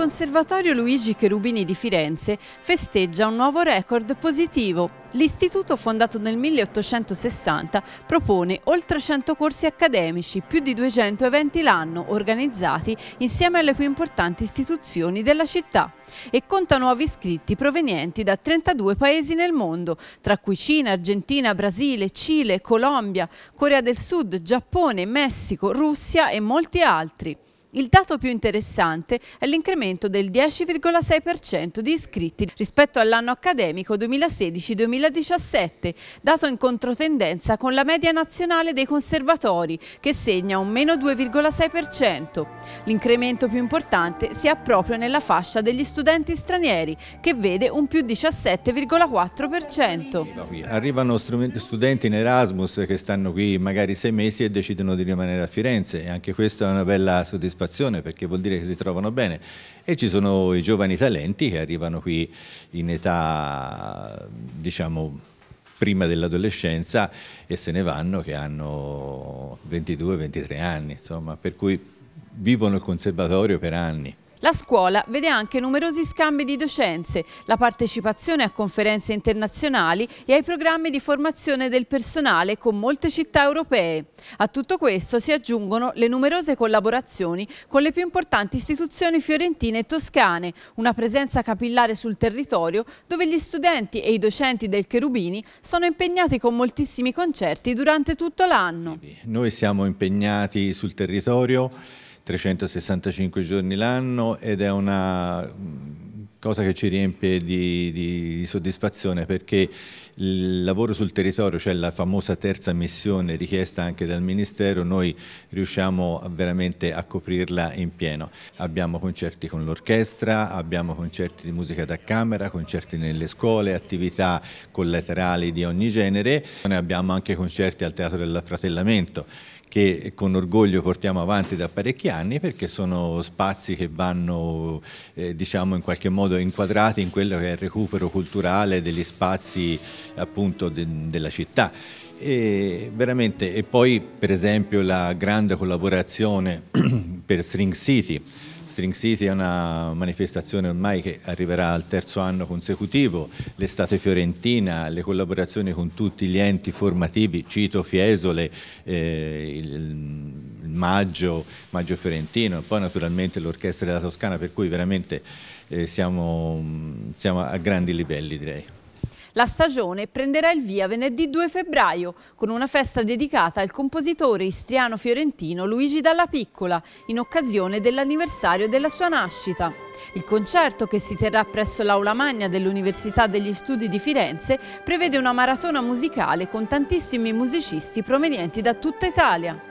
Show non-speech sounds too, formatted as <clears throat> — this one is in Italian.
Conservatorio Luigi Cherubini di Firenze festeggia un nuovo record positivo. L'istituto, fondato nel 1860, propone oltre 100 corsi accademici, più di 200 eventi l'anno, organizzati insieme alle più importanti istituzioni della città e conta nuovi iscritti provenienti da 32 paesi nel mondo, tra cui Cina, Argentina, Brasile, Cile, Colombia, Corea del Sud, Giappone, Messico, Russia e molti altri. Il dato più interessante è l'incremento del 10,6% di iscritti rispetto all'anno accademico 2016-2017, dato in controtendenza con la media nazionale dei conservatori che segna un meno 2,6%. L'incremento più importante si ha proprio nella fascia degli studenti stranieri che vede un più 17,4%. Arrivano studenti in Erasmus che stanno qui magari sei mesi e decidono di rimanere a Firenze e anche questa è una bella soddisfazione soddisfazione perché vuol dire che si trovano bene e ci sono i giovani talenti che arrivano qui in età diciamo prima dell'adolescenza e se ne vanno che hanno 22-23 anni, insomma, per cui vivono il conservatorio per anni. La scuola vede anche numerosi scambi di docenze, la partecipazione a conferenze internazionali e ai programmi di formazione del personale con molte città europee. A tutto questo si aggiungono le numerose collaborazioni con le più importanti istituzioni fiorentine e toscane, una presenza capillare sul territorio dove gli studenti e i docenti del Cherubini sono impegnati con moltissimi concerti durante tutto l'anno. Noi siamo impegnati sul territorio 365 giorni l'anno ed è una mm, cosa che ci riempie di, di, di, soddisfazione perché il lavoro sul territorio, cioè la famosa terza missione richiesta anche dal Ministero, noi riusciamo veramente a coprirla in pieno. Abbiamo concerti con l'orchestra, abbiamo concerti di musica da camera, concerti nelle scuole, attività collaterali di ogni genere, noi abbiamo anche concerti al Teatro del Fratellamento che con orgoglio portiamo avanti da parecchi anni perché sono spazi che vanno eh, diciamo in qualche modo inquadrati in quello che è il recupero culturale degli spazi appunto de della città. E, veramente, e poi per esempio la grande collaborazione <clears throat> per String City String City è una manifestazione ormai che arriverà al terzo anno consecutivo, l'estate fiorentina, le collaborazioni con tutti gli enti formativi, cito Fiesole, eh, il, Maggio, Maggio Fiorentino, poi naturalmente l'Orchestra della Toscana, per cui veramente eh, siamo, siamo a grandi livelli direi. La stagione prenderà il via venerdì 2 febbraio con una festa dedicata al compositore istriano-fiorentino Luigi Dalla Piccola in occasione dell'anniversario della sua nascita. Il concerto che si terrà presso l'Aula Magna dell'Università degli Studi di Firenze prevede una maratona musicale con tantissimi musicisti provenienti da tutta Italia.